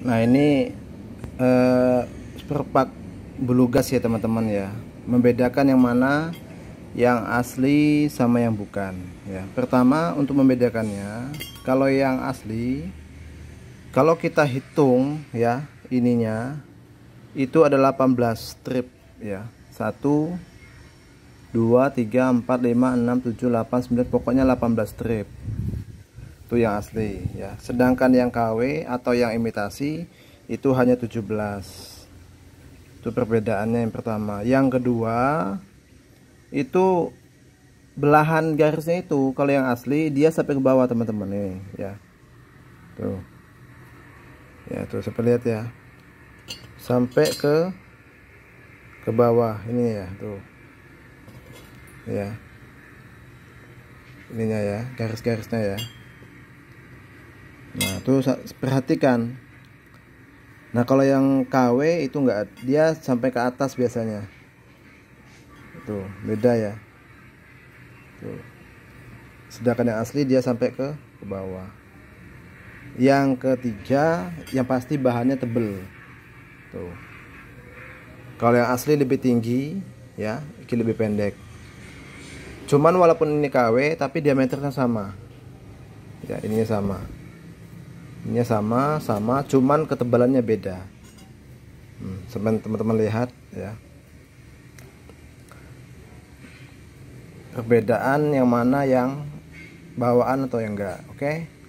Nah ini eh, seperempat bulu ya teman-teman ya. Membedakan yang mana yang asli sama yang bukan ya. Pertama untuk membedakannya, kalau yang asli kalau kita hitung ya ininya itu ada 18 strip ya. 1 2 3 4 5 6 7 8 9 pokoknya 18 strip itu yang asli ya sedangkan yang KW atau yang imitasi itu hanya 17 itu perbedaannya yang pertama yang kedua itu belahan garisnya itu kalau yang asli dia sampai ke bawah teman-teman nih ya tuh ya tuh saya lihat ya sampai ke ke bawah ini ya tuh ya ininya ya garis-garisnya ya Nah, tuh perhatikan. Nah, kalau yang KW itu enggak dia sampai ke atas biasanya. Tuh, beda ya. Tuh. Sedangkan yang asli dia sampai ke ke bawah. Yang ketiga, yang pasti bahannya tebel. Tuh. Kalau yang asli lebih tinggi, ya, ini lebih pendek. Cuman walaupun ini KW, tapi diameternya sama. Ya, ininya sama ini sama sama cuman ketebalannya beda hmm, teman-teman lihat ya perbedaan yang mana yang bawaan atau yang enggak oke okay?